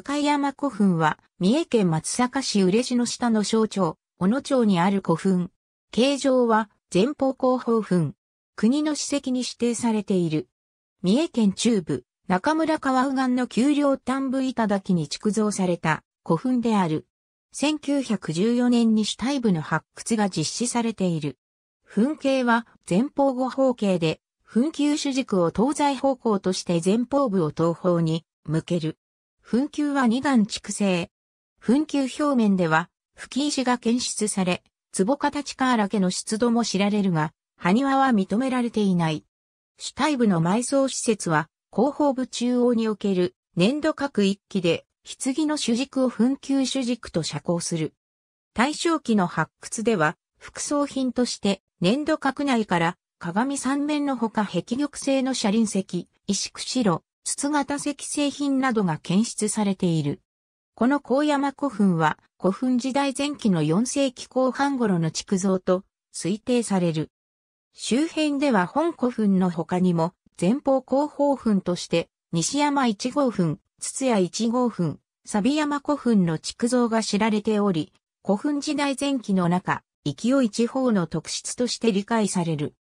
向山古墳は、三重県松阪市嬉野下の省庁、小野町にある古墳。形状は、前方後方墳。国の史跡に指定されている。三重県中部、中村川右岸の丘陵丹部頂に築造された古墳である。1914年に主体部の発掘が実施されている。墳形は前方後方形で、墳丘主軸を東西方向として前方部を東方に向ける。粉球は二段蓄成。粉球表面では、吹石が検出され、壺形カーラ家の出土も知られるが、埴輪は認められていない。主体部の埋葬施設は、広報部中央における粘土各一機で、棺の主軸を粉球主軸と遮光する。大正期の発掘では、副葬品として粘土角内から鏡三面のほか壁玉製の車輪石、石釧路、筒型石製品などが検出されている。この高山古墳は古墳時代前期の4世紀後半頃の築造と推定される。周辺では本古墳の他にも前方後方墳として西山1号墳、筒屋1号墳、サビ山古墳の築造が知られており、古墳時代前期の中、勢い地方の特質として理解される。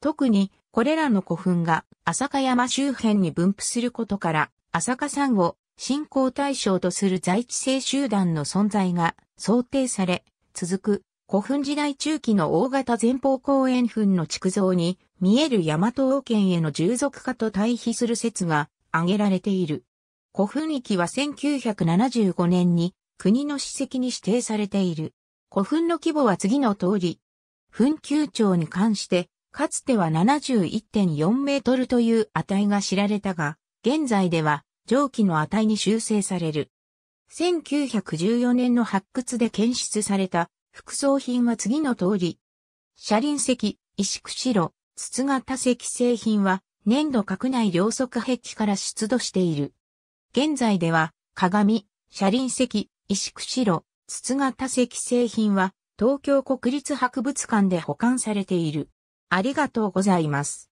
特に、これらの古墳が朝霞山周辺に分布することから、朝霞山を信仰対象とする在地性集団の存在が想定され、続く古墳時代中期の大型前方後円墳の築造に見える大和王権への従属化と対比する説が挙げられている。古墳域は1975年に国の史跡に指定されている。古墳の規模は次の通り。墳丘町に関してかつては71.4メートルという値が知られたが、現在では蒸気の値に修正される。1914年の発掘で検出された副葬品は次の通り。車輪石、石釧路、筒型石製品は粘土角内両側壁から出土している。現在では鏡、車輪石、石釧路、筒型石製品は東京国立博物館で保管されている。ありがとうございます。